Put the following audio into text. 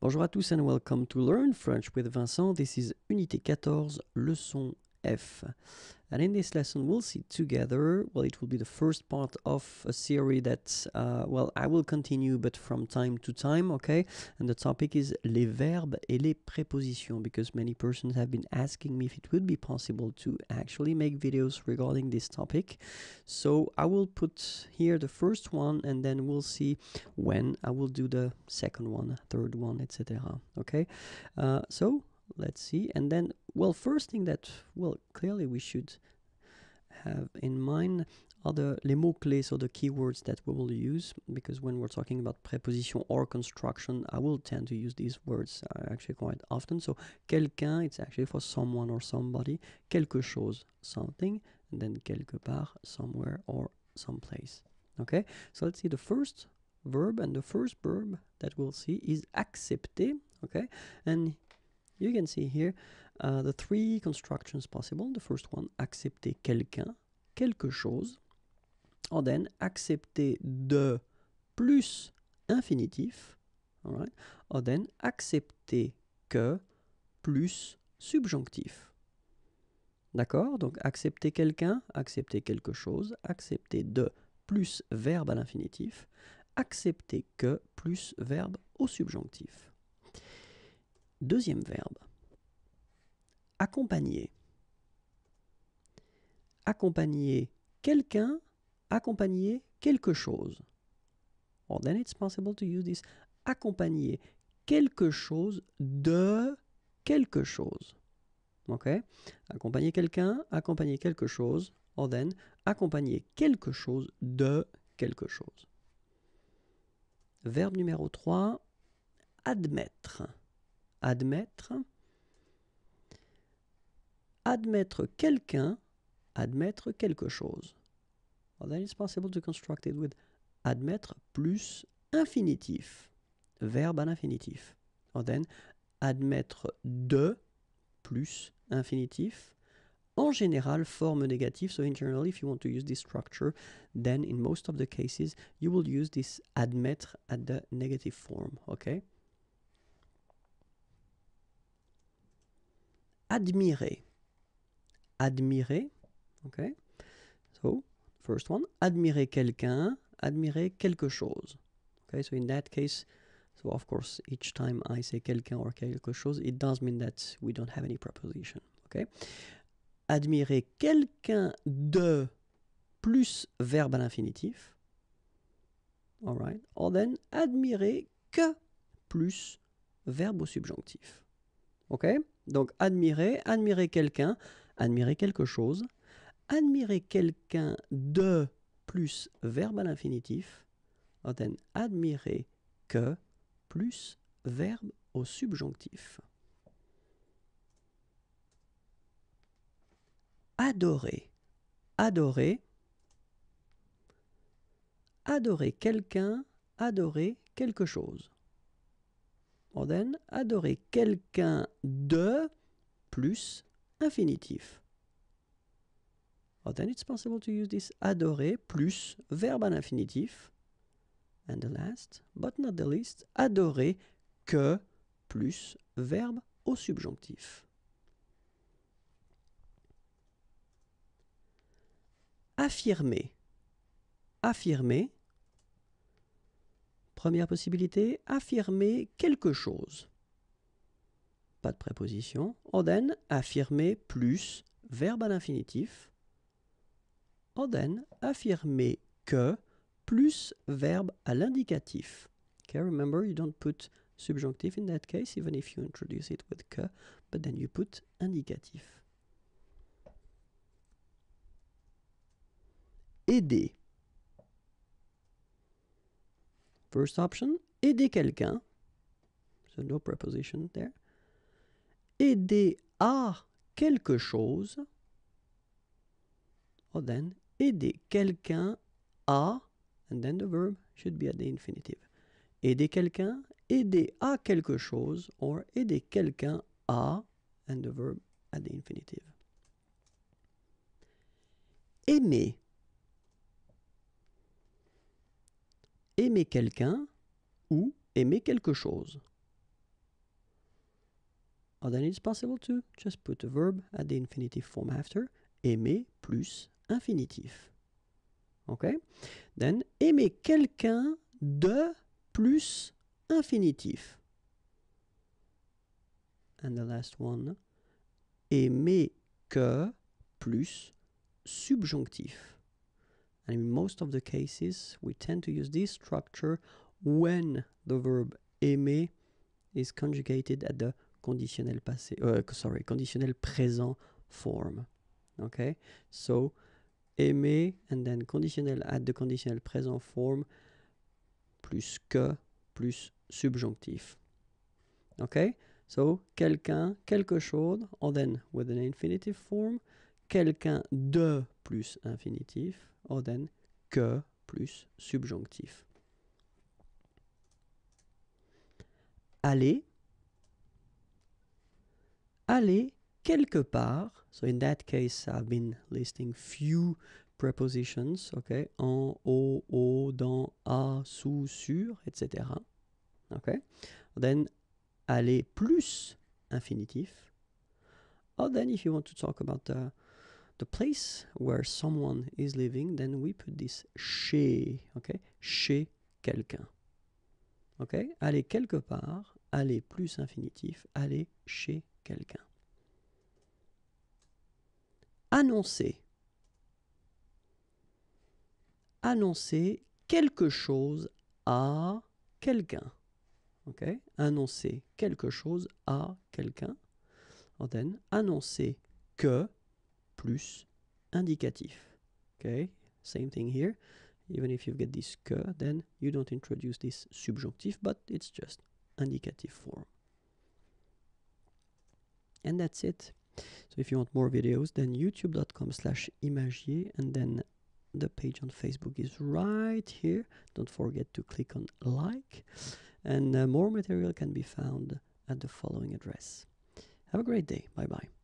Bonjour à tous and welcome to Learn French with Vincent. This is Unité 14, leçon F. And in this lesson, we'll see together, well, it will be the first part of a series that, uh, well, I will continue, but from time to time, okay? And the topic is les verbes et les prépositions, because many persons have been asking me if it would be possible to actually make videos regarding this topic. So I will put here the first one, and then we'll see when I will do the second one, third one, etc. Okay? Uh, so let's see and then well first thing that well clearly we should have in mind are the les mots clés, so the keywords that we will use, because when we're talking about preposition or construction, I will tend to use these words uh, actually quite often. So, quelqu'un, it's actually for someone or somebody, quelque chose, something, and then quelque part, somewhere or someplace. Okay, so let's see the first verb, and the first verb that we'll see is accepter. Okay, and you can see here uh, the three constructions possible. The first one, accepter quelqu'un, quelque chose. Or then, accepter de plus infinitif. Alright. then, accepter que plus subjonctif. D'accord Donc, accepter quelqu'un, accepter quelque chose, accepter de plus verbe à l'infinitif, accepter que plus verbe au subjonctif. Deuxième verbe. Accompagner. Accompagner quelqu'un, accompagner quelque chose. Or oh, then it's possible to use this. Accompagner quelque chose de quelque chose. OK Accompagner quelqu'un, accompagner quelque chose. Or oh, then, accompagner quelque chose de quelque chose. Verbe numéro 3, admettre admettre. Admettre quelqu'un, admettre quelque chose. Well, then it's possible to construct it with admettre plus infinitif, verbe à l'infinitif. then admettre de plus infinitif. En général, forme négative. So in general, if you want to use this structure, then in most of the cases, you will use this admettre at the negative form. Okay? admirer. Admirer, ok So, first one, admirer quelqu'un, admirer quelque chose. Ok, so in that case, so of course, each time I say quelqu'un or quelque chose, it does mean that we don't have any preposition. ok Admirer quelqu'un de plus verbe à l'infinitif. alright, Or then, admirer que plus verbe au subjonctif. Okay? Donc admirer, admirer quelqu'un, admirer quelque chose, admirer quelqu'un de plus verbe à l'infinitif, admirer que plus verbe au subjonctif. Adorer, adorer, adorer quelqu'un, adorer quelque chose. adorer quelqu'un de plus infinitif. Well, then it's possible to use this adorer plus verbe à infinitif ». And the last, but not the least, adorer que plus verbe au subjonctif. Affirmer. Affirmer. Première possibilité, affirmer quelque chose pas de préposition. Oden, affirmer plus verbe à l'infinitif. Oden, affirmer que plus verbe à l'indicatif. Okay, remember, you don't put subjonctif in that case, even if you introduce it with que, but then you put indicatif. Aider. First option, aider quelqu'un. So no preposition there aider à quelque chose, or oh, then aider quelqu'un à, and then the verb should be at the infinitive. Aider quelqu'un, aider à quelque chose, or aider quelqu'un à, and the verb at the infinitive. Aimer. Aimer quelqu'un ou aimer quelque chose. Oh, then it's possible to just put the verb at the infinitive form after, aimer plus infinitif. Okay? Then, aimer quelqu'un de plus infinitif. And the last one, aimer que plus subjonctif. And in most of the cases, we tend to use this structure when the verb aimer is conjugated at the conditionnel passé, euh, sorry, conditionnel présent form. ok, so aimer and then conditionnel add the conditionnel présent form plus que plus subjonctif. ok so quelqu'un, quelque chose, or then with an infinitive form, quelqu'un de plus infinitif, or then que plus subjonctif. allez aller quelque part. So in that case, I've been listing few prepositions, okay, en, au, au, dans, à, sous, sur, etc. Okay, then aller plus infinitif. Or oh, then if you want to talk about the, place where someone is living, then we put this chez, okay, chez quelqu'un. Okay, aller quelque part, aller plus infinitif, aller chez Annoncer. Annoncer quelque chose à quelqu'un. ok Annoncer quelque chose à quelqu'un. then Annoncer que plus indicatif. ok Same thing here. Even if you get this que, then you don't introduce this subjonctif, but it's just indicative form. and that's it so if you want more videos then youtube.com slash imagier and then the page on facebook is right here don't forget to click on like and uh, more material can be found at the following address have a great day bye bye